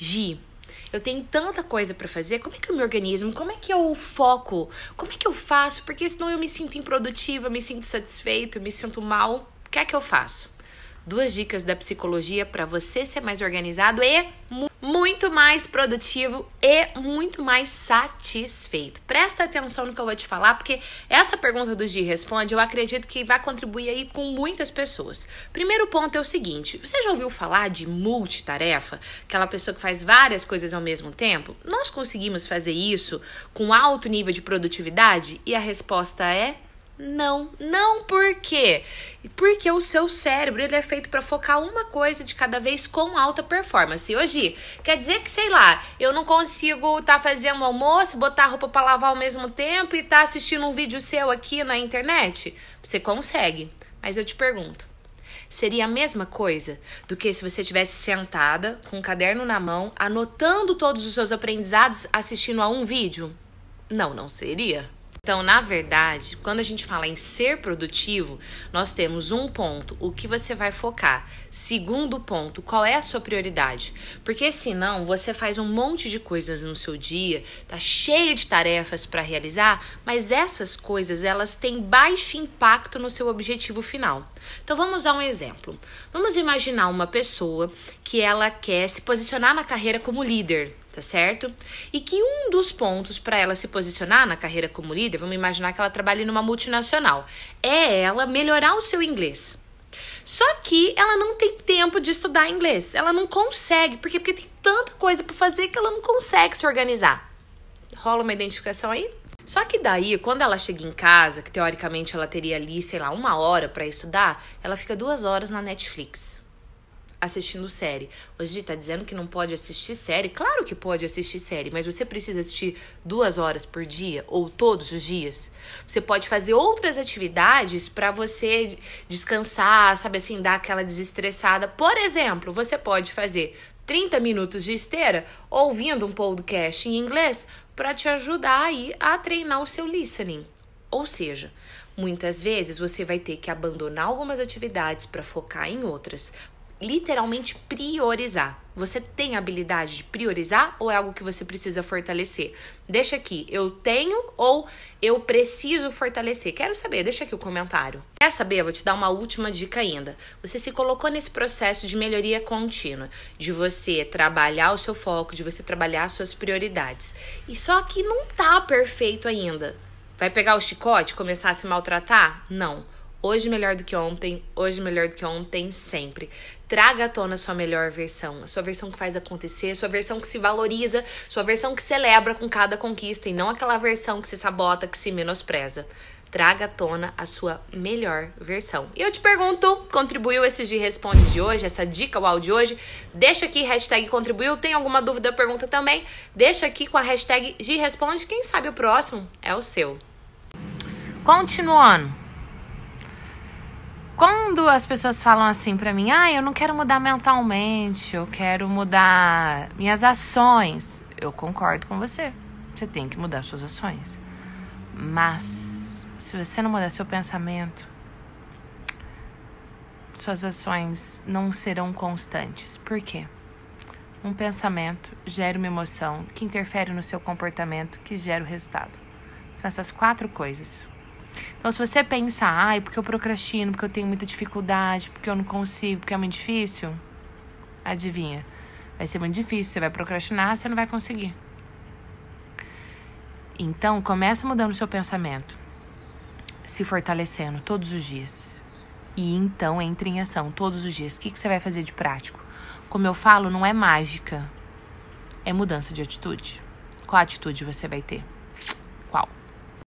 Gi, eu tenho tanta coisa para fazer, como é que eu me organismo? Como é que eu foco? Como é que eu faço? Porque senão eu me sinto improdutiva, me sinto satisfeito, me sinto mal. O que é que eu faço? duas dicas da psicologia para você ser mais organizado e mu muito mais produtivo e muito mais satisfeito. Presta atenção no que eu vou te falar, porque essa pergunta do Gi Responde, eu acredito que vai contribuir aí com muitas pessoas. Primeiro ponto é o seguinte, você já ouviu falar de multitarefa? Aquela pessoa que faz várias coisas ao mesmo tempo? Nós conseguimos fazer isso com alto nível de produtividade? E a resposta é não, não por quê? Porque o seu cérebro ele é feito para focar uma coisa de cada vez com alta performance. Hoje, quer dizer que, sei lá, eu não consigo estar tá fazendo almoço, botar roupa para lavar ao mesmo tempo e estar tá assistindo um vídeo seu aqui na internet? Você consegue. Mas eu te pergunto, seria a mesma coisa do que se você estivesse sentada com um caderno na mão, anotando todos os seus aprendizados assistindo a um vídeo? Não, não seria. Então, na verdade, quando a gente fala em ser produtivo, nós temos um ponto, o que você vai focar. Segundo ponto, qual é a sua prioridade? Porque senão você faz um monte de coisas no seu dia, tá cheia de tarefas para realizar, mas essas coisas elas têm baixo impacto no seu objetivo final. Então vamos a um exemplo. Vamos imaginar uma pessoa que ela quer se posicionar na carreira como líder tá certo? E que um dos pontos para ela se posicionar na carreira como líder, vamos imaginar que ela trabalhe numa multinacional, é ela melhorar o seu inglês. Só que ela não tem tempo de estudar inglês. Ela não consegue, porque, porque tem tanta coisa para fazer que ela não consegue se organizar. Rola uma identificação aí? Só que daí, quando ela chega em casa, que teoricamente ela teria ali, sei lá, uma hora para estudar, ela fica duas horas na Netflix assistindo série. Hoje tá dizendo que não pode assistir série? Claro que pode assistir série, mas você precisa assistir duas horas por dia ou todos os dias. Você pode fazer outras atividades para você descansar, sabe assim, dar aquela desestressada. Por exemplo, você pode fazer 30 minutos de esteira ouvindo um podcast em inglês para te ajudar aí a treinar o seu listening. Ou seja, muitas vezes você vai ter que abandonar algumas atividades para focar em outras literalmente priorizar. Você tem habilidade de priorizar ou é algo que você precisa fortalecer? Deixa aqui, eu tenho ou eu preciso fortalecer? Quero saber, deixa aqui o comentário. Quer saber? Eu vou te dar uma última dica ainda. Você se colocou nesse processo de melhoria contínua, de você trabalhar o seu foco, de você trabalhar as suas prioridades. E só que não tá perfeito ainda. Vai pegar o chicote, começar a se maltratar? Não Hoje melhor do que ontem, hoje melhor do que ontem, sempre. Traga à tona a sua melhor versão, a sua versão que faz acontecer, a sua versão que se valoriza, sua versão que celebra com cada conquista e não aquela versão que se sabota, que se menospreza. Traga à tona a sua melhor versão. E eu te pergunto, contribuiu esse G responde de hoje, essa dica uau de hoje? Deixa aqui hashtag contribuiu, tem alguma dúvida, pergunta também? Deixa aqui com a hashtag G responde, quem sabe o próximo é o seu. Continuando quando as pessoas falam assim para mim, ah, eu não quero mudar mentalmente, eu quero mudar minhas ações, eu concordo com você. Você tem que mudar suas ações. Mas se você não mudar seu pensamento, suas ações não serão constantes. Por quê? Um pensamento gera uma emoção que interfere no seu comportamento, que gera o resultado. São essas quatro coisas. Então, se você pensar, ai, porque eu procrastino, porque eu tenho muita dificuldade, porque eu não consigo, porque é muito difícil, adivinha? Vai ser muito difícil, você vai procrastinar, você não vai conseguir. Então, começa mudando o seu pensamento, se fortalecendo todos os dias. E então entre em ação todos os dias. O que, que você vai fazer de prático? Como eu falo, não é mágica, é mudança de atitude. Qual atitude você vai ter?